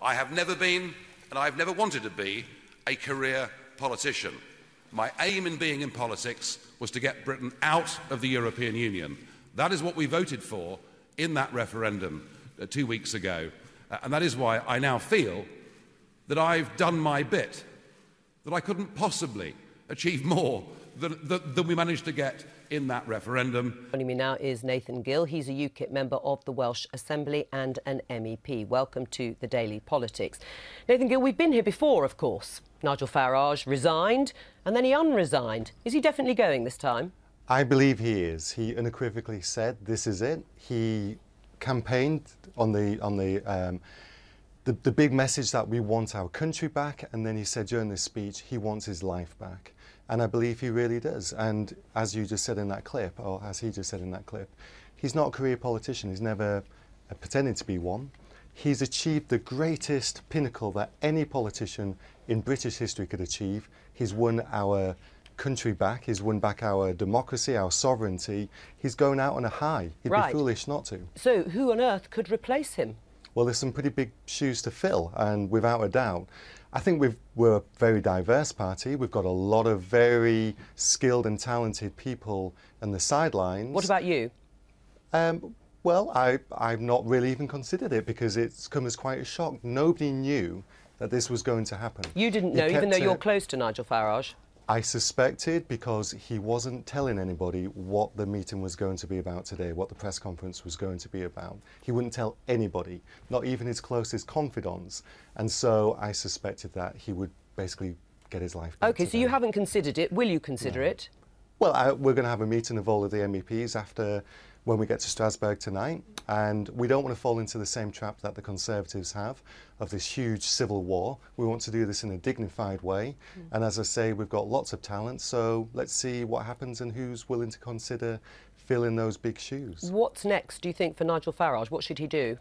I have never been, and I've never wanted to be, a career politician. My aim in being in politics was to get Britain out of the European Union. That is what we voted for in that referendum uh, two weeks ago. Uh, and that is why I now feel that I've done my bit, that I couldn't possibly achieve more than, than, than we managed to get in that referendum. Joining me now is Nathan Gill. He's a UKIP member of the Welsh Assembly and an MEP. Welcome to the Daily Politics. Nathan Gill, we've been here before, of course. Nigel Farage resigned and then he unresigned. Is he definitely going this time? I believe he is. He unequivocally said, "This is it." He campaigned on the on the um, the, the big message that we want our country back, and then he said during this speech, he wants his life back. And I believe he really does. And as you just said in that clip, or as he just said in that clip, he's not a career politician. He's never uh, pretended to be one. He's achieved the greatest pinnacle that any politician in British history could achieve. He's won our country back. He's won back our democracy, our sovereignty. He's going out on a high. He'd right. be foolish not to. So, who on earth could replace him? well, there's some pretty big shoes to fill, and without a doubt. I think we are a very diverse party. We've got a lot of very skilled and talented people on the sidelines. What about you? Um, well, I, I've not really even considered it because it's come as quite a shock. Nobody knew that this was going to happen. You didn't know, even though it... you're close to Nigel Farage. I suspected because he wasn't telling anybody what the meeting was going to be about today, what the press conference was going to be about. He wouldn't tell anybody, not even his closest confidants. And so I suspected that he would basically get his life back. Okay, today. so you haven't considered it. Will you consider no. it? Well, I, we're going to have a meeting of all of the MEPs after when we get to Strasbourg tonight. And we don't want to fall into the same trap that the Conservatives have of this huge civil war. We want to do this in a dignified way. Mm. And as I say, we've got lots of talent. So let's see what happens and who's willing to consider filling those big shoes. What's next, do you think, for Nigel Farage? What should he do?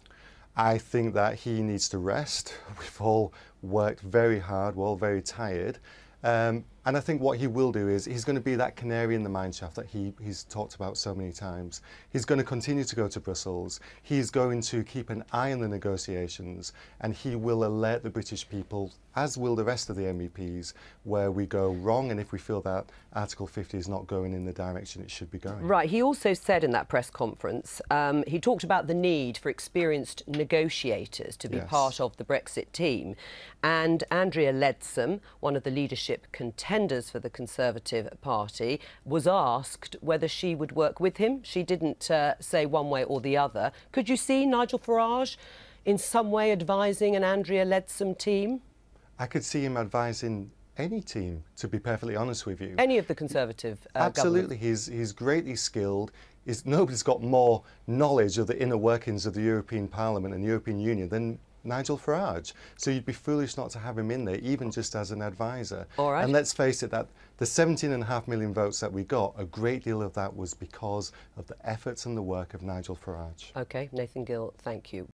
I think that he needs to rest. We've all worked very hard, we're all very tired. Um, and I think what he will do is he's going to be that canary in the mineshaft that he, he's talked about so many times. He's going to continue to go to Brussels. He's going to keep an eye on the negotiations and he will alert the British people, as will the rest of the MEPs, where we go wrong and if we feel that Article 50 is not going in the direction it should be going. Right. He also said in that press conference, um, he talked about the need for experienced negotiators to be yes. part of the Brexit team. And Andrea Leadsom, one of the leadership contenders, contenders for the Conservative Party, was asked whether she would work with him. She didn't uh, say one way or the other. Could you see Nigel Farage in some way advising an Andrea Leadsom team? I could see him advising any team, to be perfectly honest with you. Any of the Conservative uh, Absolutely. He's, he's greatly skilled. He's, nobody's got more knowledge of the inner workings of the European Parliament and the European Union than Nigel Farage. So you'd be foolish not to have him in there, even just as an advisor. All right. And let's face it, that the 17 and a half million votes that we got, a great deal of that was because of the efforts and the work of Nigel Farage. Okay, Nathan Gill, thank you.